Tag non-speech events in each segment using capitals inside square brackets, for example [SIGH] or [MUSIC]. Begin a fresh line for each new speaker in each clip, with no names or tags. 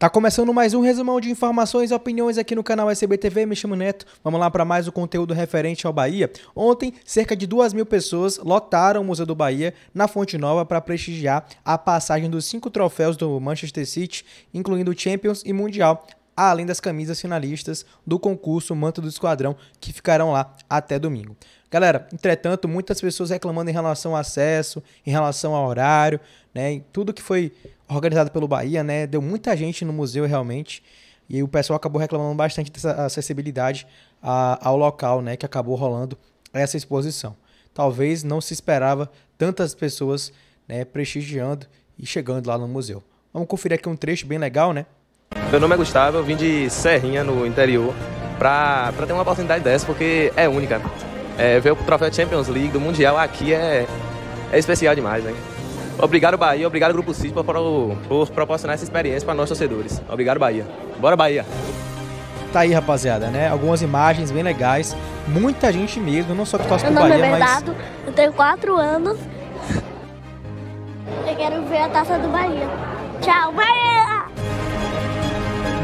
Tá começando mais um resumão de informações e opiniões aqui no canal SBTV, me chamo Neto. Vamos lá para mais o um conteúdo referente ao Bahia. Ontem, cerca de duas mil pessoas lotaram o Museu do Bahia na Fonte Nova para prestigiar a passagem dos cinco troféus do Manchester City, incluindo Champions e Mundial, além das camisas finalistas do concurso Manto do Esquadrão, que ficarão lá até domingo. Galera, entretanto, muitas pessoas reclamando em relação ao acesso, em relação ao horário, né? Tudo que foi organizado pelo Bahia, né? Deu muita gente no museu realmente. E o pessoal acabou reclamando bastante dessa acessibilidade a, ao local, né? Que acabou rolando essa exposição. Talvez não se esperava tantas pessoas né, prestigiando e chegando lá no museu. Vamos conferir aqui um trecho bem legal, né? Meu nome é Gustavo, eu vim de Serrinha, no interior, para ter uma oportunidade dessa, porque é única. É, ver o troféu Champions League do Mundial aqui é, é especial demais, né? Obrigado, Bahia. Obrigado, Grupo CIS, por, por proporcionar essa experiência para nós torcedores. Obrigado, Bahia. Bora, Bahia! Tá aí, rapaziada, né? Algumas imagens bem legais. Muita gente mesmo, não só que torce pro Bahia, é mas...
eu tenho quatro anos. Eu quero ver a taça do Bahia. Tchau, Bahia!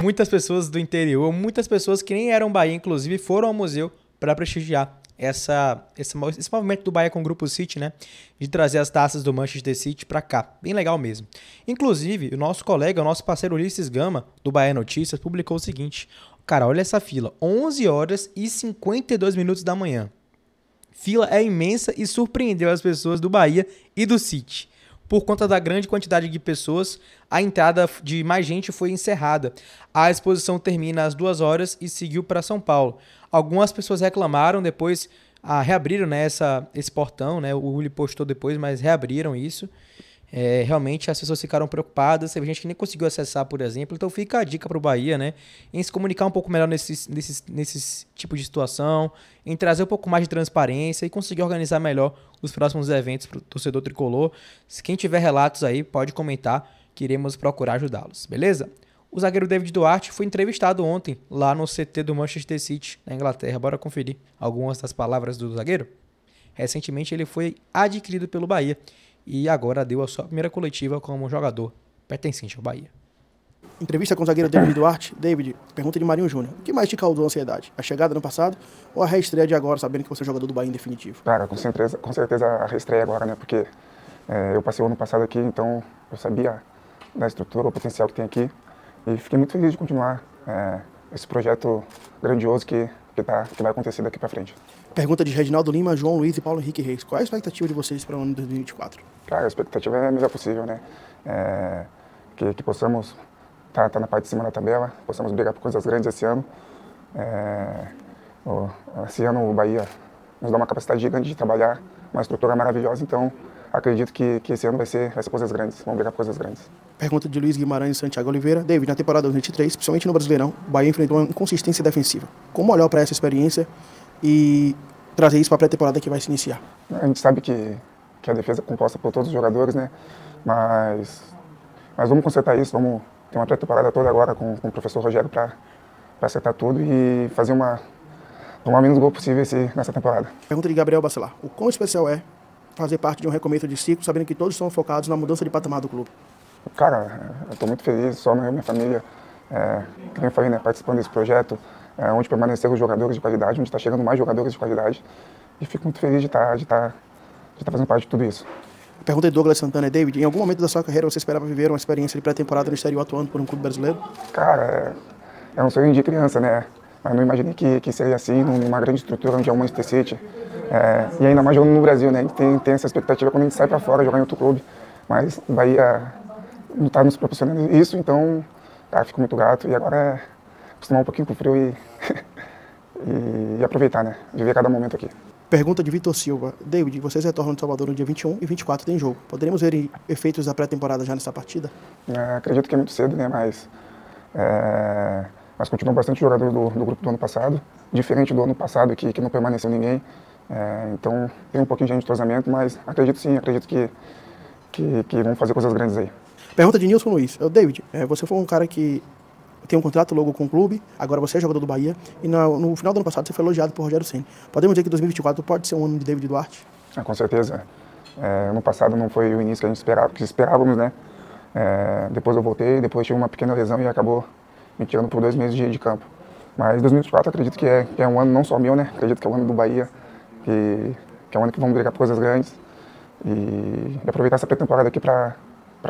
Muitas pessoas do interior, muitas pessoas que nem eram Bahia, inclusive, foram ao museu para prestigiar essa, esse, esse movimento do Bahia com o Grupo City, né? De trazer as taças do Manchester City para cá. Bem legal mesmo. Inclusive, o nosso colega, o nosso parceiro Ulisses Gama, do Bahia Notícias, publicou o seguinte. Cara, olha essa fila. 11 horas e 52 minutos da manhã. Fila é imensa e surpreendeu as pessoas do Bahia e do City. Por conta da grande quantidade de pessoas, a entrada de mais gente foi encerrada. A exposição termina às 2 horas e seguiu para São Paulo. Algumas pessoas reclamaram depois, ah, reabriram né, essa, esse portão, né? O Uli postou depois, mas reabriram isso. É, realmente as pessoas ficaram preocupadas, teve gente que nem conseguiu acessar, por exemplo. Então fica a dica para o Bahia, né? Em se comunicar um pouco melhor nesses, nesses, nesses tipos de situação, em trazer um pouco mais de transparência e conseguir organizar melhor os próximos eventos para o torcedor tricolor. Se quem tiver relatos aí, pode comentar, queremos procurar ajudá-los, beleza? O zagueiro David Duarte foi entrevistado ontem lá no CT do Manchester City, na Inglaterra. Bora conferir algumas das palavras do zagueiro. Recentemente ele foi adquirido pelo Bahia e agora deu a sua primeira coletiva como jogador pertencente ao Bahia. Entrevista com o zagueiro David
Duarte. David, pergunta de Marinho Júnior. O que mais te causou ansiedade? A chegada no passado ou a reestreia de agora, sabendo que você é jogador do Bahia em definitivo?
Cara, com certeza, com certeza a reestreia agora, né? Porque é, eu passei o ano passado aqui, então eu sabia da estrutura, o potencial que tem aqui. E fiquei muito feliz de continuar é, esse projeto grandioso que, que, tá, que vai acontecer
daqui para frente. Pergunta de Reginaldo Lima, João Luiz e Paulo Henrique Reis. Qual é a expectativa de vocês para o ano de 2024?
Cara, a expectativa é a melhor possível, né? É, que, que, possamos estar tá, tá na parte de cima da tabela, possamos brigar por coisas grandes esse ano. É, o, esse ano o Bahia nos dá uma capacidade gigante de trabalhar, uma estrutura maravilhosa, então acredito que, que esse ano vai ser, vai ser coisas grandes, vamos brigar por coisas grandes.
Pergunta de Luiz Guimarães e Santiago Oliveira. David, na temporada 2023, principalmente no Brasileirão, o Bahia enfrentou uma inconsistência defensiva. Como olhar para essa experiência e trazer isso para a pré-temporada que vai se iniciar? A gente sabe que, que a defesa é composta
por todos os jogadores, né? Mas, mas vamos consertar isso, vamos ter uma pré-temporada toda agora com, com o professor Rogério para acertar tudo e fazer uma, tomar menos
gol possível esse, nessa temporada. Pergunta de Gabriel Bacelar. O quão especial é fazer parte de um recomeço de ciclo, sabendo que todos estão focados na mudança de patamar do clube? Cara, eu estou muito feliz, só minha, minha família,
é, como eu falei, né, participando desse projeto, é, onde permaneceram jogadores de qualidade, onde está chegando
mais jogadores de qualidade. E fico muito feliz de estar tá, de tá, de tá fazendo parte de tudo isso. Pergunta de é, Douglas Santana, é, David, em algum momento da sua carreira você esperava viver uma experiência de pré-temporada no exterior atuando por um clube brasileiro? Cara, é, é um sonho de criança, né? Mas não imaginei que, que seria assim, numa grande
estrutura onde é o Manchester City, é, e ainda mais jogando no Brasil, né? A gente tem, tem essa expectativa quando a gente sai para fora, jogar em outro clube. Mas o Bahia não está nos proporcionando isso, então ah,
fico muito grato. E agora é acostumar um pouquinho com o frio e, [LAUGHS] e, e aproveitar, né? Viver cada momento aqui. Pergunta de Vitor Silva. David, vocês retornam de Salvador no dia 21 e 24 tem jogo. Poderemos ver efeitos da pré-temporada já nessa partida? É, acredito que é muito cedo, né? Mas,
é, mas continuam bastante jogadores do, do, grupo do ano passado. Diferente do ano passado, que, que não permaneceu ninguém. É, então tem um pouquinho de entrosamento, mas acredito sim, acredito que, que, que vão fazer coisas grandes aí.
Pergunta de Nilson Luiz. David, é, você foi um cara que tem um contrato logo com o clube, agora você é jogador do Bahia, e no, no final do ano passado você foi elogiado por Rogério Senna. Podemos dizer que 2024 pode ser um ano de David Duarte?
É, com certeza. É, ano passado não foi o início que a gente esperava, que esperávamos, né? É, depois eu voltei, depois tive uma pequena lesão e acabou me tirando por dois meses de, de campo. Mas 2024 acredito que é, que é um ano não só meu, né? Acredito que é o um ano do Bahia, que, que é o ano que vamos brigar por coisas grandes e, e aproveitar essa pré-temporada aqui para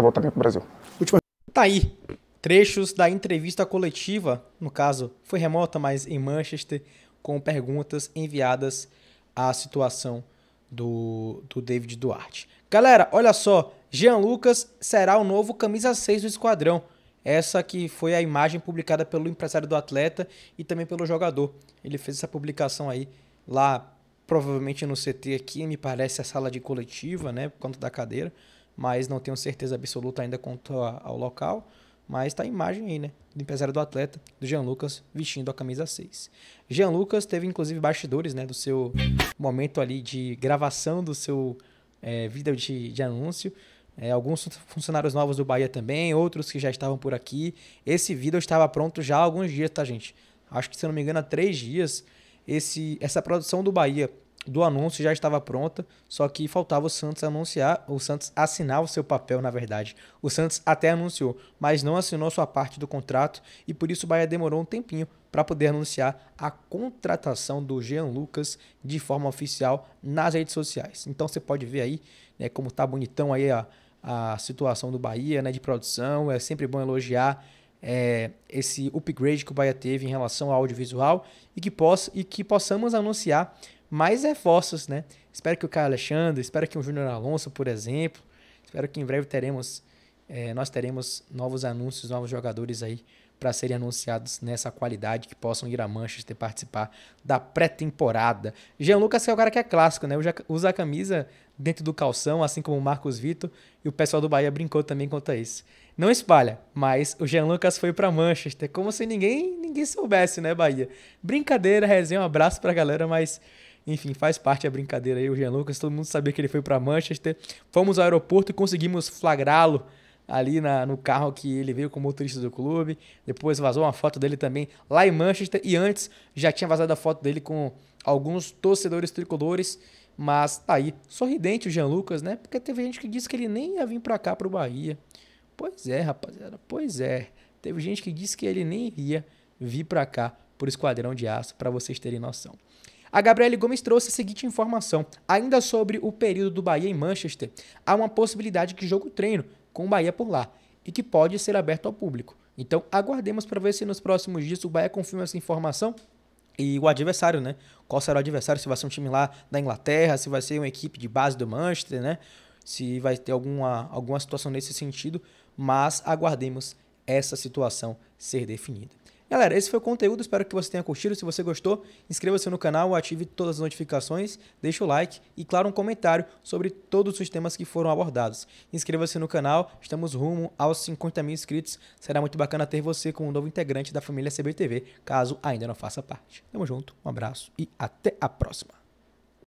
voltar bem para o Brasil.
Última... Tá aí, trechos da entrevista coletiva, no caso foi remota, mas em Manchester, com perguntas enviadas à situação do, do David Duarte. Galera, olha só, Jean Lucas será o novo camisa 6 do esquadrão. Essa que foi a imagem publicada pelo empresário do atleta e também pelo jogador. Ele fez essa publicação aí lá provavelmente no CT aqui, me parece a sala de coletiva, né, por conta da cadeira, mas não tenho certeza absoluta ainda quanto ao local, mas tá a imagem aí, né, do empresário do atleta, do Jean Lucas, vestindo a camisa 6. Jean Lucas teve inclusive bastidores, né, do seu momento ali de gravação do seu é, vídeo de, de anúncio, é, alguns funcionários novos do Bahia também, outros que já estavam por aqui. Esse vídeo estava pronto já há alguns dias, tá, gente? Acho que, se eu não me engano, há três dias esse, essa produção do Bahia do anúncio já estava pronta, só que faltava o Santos anunciar, o Santos assinar o seu papel, na verdade. O Santos até anunciou, mas não assinou sua parte do contrato e por isso o Bahia demorou um tempinho para poder anunciar a contratação do Jean Lucas de forma oficial nas redes sociais. Então você pode ver aí, né, como tá bonitão aí a, a situação do Bahia, né, de produção, é sempre bom elogiar é, esse upgrade que o Bahia teve em relação ao audiovisual e que, possa, e que possamos anunciar mais reforços, né? Espero que o Caio Alexandre, espero que o Júnior Alonso, por exemplo, espero que em breve teremos, é, nós teremos novos anúncios, novos jogadores aí para serem anunciados nessa qualidade, que possam ir a Manchester participar da pré-temporada. Jean Lucas é o cara que é clássico, né? Usa a camisa dentro do calção, assim como o Marcos Vitor, e o pessoal do Bahia brincou também quanto a isso. Não espalha, mas o Jean Lucas foi para Manchester, como se ninguém ninguém soubesse, né, Bahia? Brincadeira, resenha, um abraço para a galera, mas enfim, faz parte da brincadeira aí o Jean Lucas, todo mundo sabia que ele foi para Manchester. Fomos ao aeroporto e conseguimos flagrá-lo ali na, no carro que ele veio como motorista do clube. Depois vazou uma foto dele também lá em Manchester. E antes já tinha vazado a foto dele com alguns torcedores tricolores. Mas tá aí, sorridente o Jean Lucas, né? Porque teve gente que disse que ele nem ia vir pra cá, pro Bahia. Pois é, rapaziada, pois é. Teve gente que disse que ele nem ia vir pra cá, por Esquadrão de Aço, para vocês terem noção. A Gabriele Gomes trouxe a seguinte informação. Ainda sobre o período do Bahia em Manchester, há uma possibilidade que jogo treino com o Bahia por lá e que pode ser aberto ao público. Então aguardemos para ver se nos próximos dias o Bahia confirma essa informação e o adversário, né? Qual será o adversário? Se vai ser um time lá da Inglaterra, se vai ser uma equipe de base do Manchester, né? Se vai ter alguma, alguma situação nesse sentido, mas aguardemos essa situação ser definida. Galera, esse foi o conteúdo, espero que você tenha curtido. Se você gostou, inscreva-se no canal, ative todas as notificações, deixe o like e, claro, um comentário sobre todos os temas que foram abordados. Inscreva-se no canal, estamos rumo aos 50 mil inscritos. Será muito bacana ter você como um novo integrante da família CBTV, caso ainda não faça parte. Tamo junto, um abraço e até a próxima.